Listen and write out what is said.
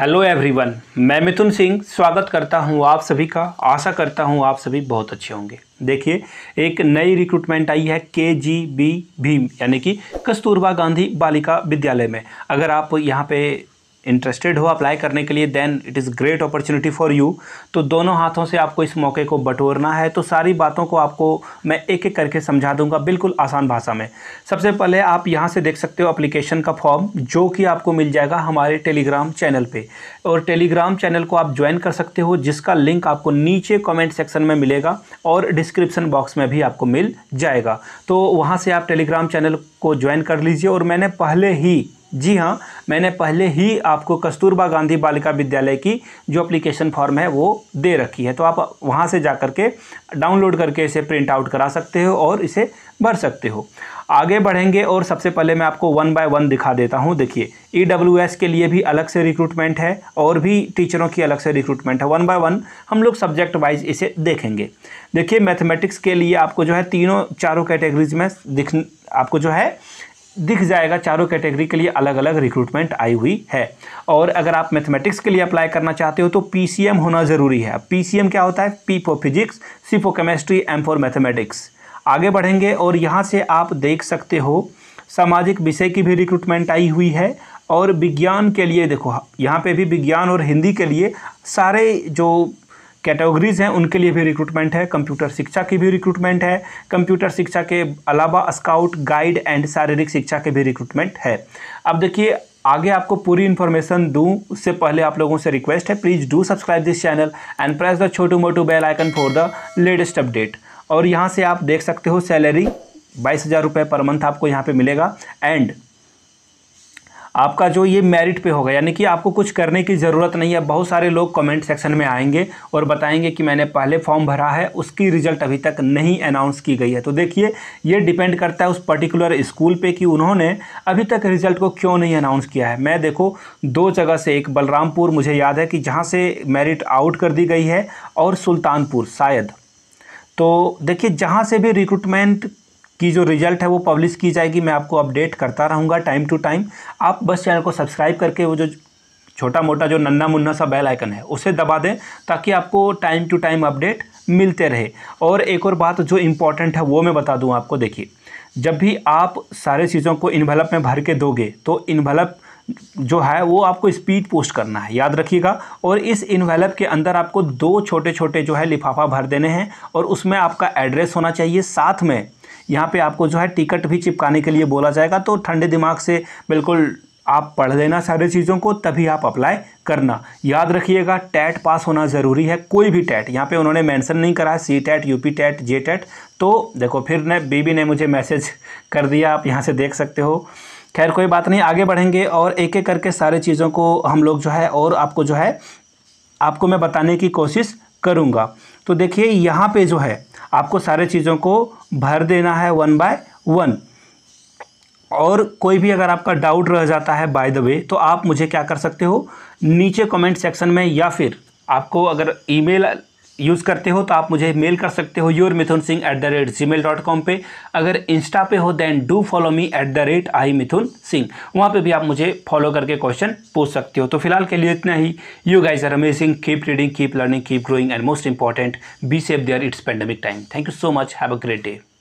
hello everyone मैं मिथुन सिंह स्वागत करता हूं आप सभी का आशा करता हूं आप सभी बहुत अच्छे होंगे देखिए एक नई रिक्रूटमेंट आई है के जी बी भीम यानी कि कस्तूरबा गांधी बालिका विद्यालय में अगर आप यहाँ पे इंटरेस्टेड हो अप्लाई करने के लिए then it is great opportunity for you तो दोनों हाथों से आपको इस मौके को बटोरना है तो सारी बातों को आपको मैं एक एक करके समझा दूंगा बिल्कुल आसान भाषा में सबसे पहले आप यहाँ से देख सकते हो अप्लीकेशन का फॉर्म जो कि आपको मिल जाएगा हमारे टेलीग्राम चैनल पर और टेलीग्राम चैनल को आप ज्वाइन कर सकते हो जिसका लिंक आपको नीचे कॉमेंट सेक्शन में मिलेगा और डिस्क्रिप्सन बॉक्स में भी आपको मिल जाएगा तो वहाँ से आप टेलीग्राम चैनल को ज्वाइन कर लीजिए और मैंने पहले ही जी हाँ मैंने पहले ही आपको कस्तूरबा गांधी बालिका विद्यालय की जो अप्लीकेशन फॉर्म है वो दे रखी है तो आप वहाँ से जा कर के डाउनलोड करके इसे प्रिंट आउट करा सकते हो और इसे भर सकते हो आगे बढ़ेंगे और सबसे पहले मैं आपको वन बाय वन दिखा देता हूँ देखिए ई डब्ल्यू एस के लिए भी अलग से रिक्रूटमेंट है और भी टीचरों की अलग से रिक्रूटमेंट है वन बाय वन हम लोग सब्जेक्ट वाइज इसे देखेंगे देखिए मैथमेटिक्स के लिए आपको जो है तीनों चारों कैटेगरीज में दिख आपको जो है दिख जाएगा चारों कैटेगरी के लिए अलग अलग रिक्रूटमेंट आई हुई है और अगर आप मैथमेटिक्स के लिए अप्लाई करना चाहते हो तो पीसीएम होना ज़रूरी है पीसीएम क्या होता है P for physics C for chemistry M for mathematics आगे बढ़ेंगे और यहाँ से आप देख सकते हो सामाजिक विषय की भी रिक्रूटमेंट आई हुई है और विज्ञान के लिए देखो यहाँ पे भी विज्ञान और हिंदी के लिए सारे जो कैटेगरीज हैं उनके लिए भी रिक्रूटमेंट है कंप्यूटर शिक्षा की भी रिक्रूटमेंट है कंप्यूटर शिक्षा के अलावा स्काउट गाइड एंड शारीरिक शिक्षा के भी रिक्रूटमेंट है अब देखिए आगे आपको पूरी इन्फॉर्मेशन दूं उससे पहले आप लोगों से रिक्वेस्ट है please do subscribe this channel and press the chhotu motu bell icon for the latest update और यहाँ से आप देख सकते हो सैलरी बाईस हज़ार रुपये पर मंथ आपको यहाँ पे मिलेगा एंड आपका जो ये मेरिट पे होगा यानी कि आपको कुछ करने की ज़रूरत नहीं है बहुत सारे लोग कमेंट सेक्शन में आएंगे और बताएंगे कि मैंने पहले फॉर्म भरा है उसकी रिज़ल्ट अभी तक नहीं अनाउंस की गई है तो देखिए ये डिपेंड करता है उस पर्टिकुलर स्कूल पे कि उन्होंने अभी तक रिज़ल्ट को क्यों नहीं अनाउंस किया है मैं देखो दो जगह से एक बलरामपुर मुझे याद है कि जहाँ से मेरिट आउट कर दी गई है और सुल्तानपुर शायद तो देखिए जहाँ से भी रिक्रूटमेंट की जो रिजल्ट है वो पब्लिश की जाएगी मैं आपको अपडेट करता रहूँगा टाइम टू टाइम आप बस चैनल को सब्सक्राइब करके वो जो छोटा मोटा जो नन्ना मुन्ना सा बेल आइकन है उसे दबा दें ताकि आपको टाइम टू टाइम अपडेट मिलते रहे और एक और बात जो इम्पॉर्टेंट है वो मैं बता दूँ आपको देखिए जब भी आप सारे चीज़ों को इन्वेलप में भर के दोगे तो इन्वेलप जो है वो आपको स्पीड पोस्ट करना है याद रखिएगा और इस इन्वेलप के अंदर आपको दो छोटे छोटे जो है लिफाफा भर देने हैं और उसमें आपका एड्रेस होना चाहिए साथ में यहाँ पे आपको जो है टिकट भी चिपकाने के लिए बोला जाएगा तो ठंडे दिमाग से बिल्कुल आप पढ़ लेना सारी चीज़ों को तभी आप अप्लाई करना याद रखिएगा टैट पास होना ज़रूरी है कोई भी टैट यहाँ पे उन्होंने मेंशन नहीं करा है C TET U P TET J TET तो देखो फिर ने बीबी ने मुझे मैसेज कर दिया आप यहाँ से देख सकते हो खैर कोई बात नहीं आगे बढ़ेंगे और एक एक करके सारे चीज़ों को हम लोग जो है और आपको जो है आपको मैं बताने की कोशिश करूँगा तो देखिए यहाँ पर जो है आपको सारे चीज़ों को भर देना है वन बाय वन और कोई भी अगर आपका डाउट रह जाता है बाय द वे तो आप मुझे क्या कर सकते हो नीचे कमेंट सेक्शन में या फिर आपको अगर ईमेल यूज़ करते हो तो आप मुझे मेल कर सकते हो your Mithun Singh at the rate Gmail dot com पर अगर इंस्टा पे हो then do follow me at the rate I Mithun Singh वहाँ पे भी आप मुझे फॉलो करके क्वेश्चन पूछ सकते हो तो फिलहाल के लिए इतना ही you guys are amazing keep reading keep learning keep growing and most important be safe there it's pandemic time thank you so much have a great day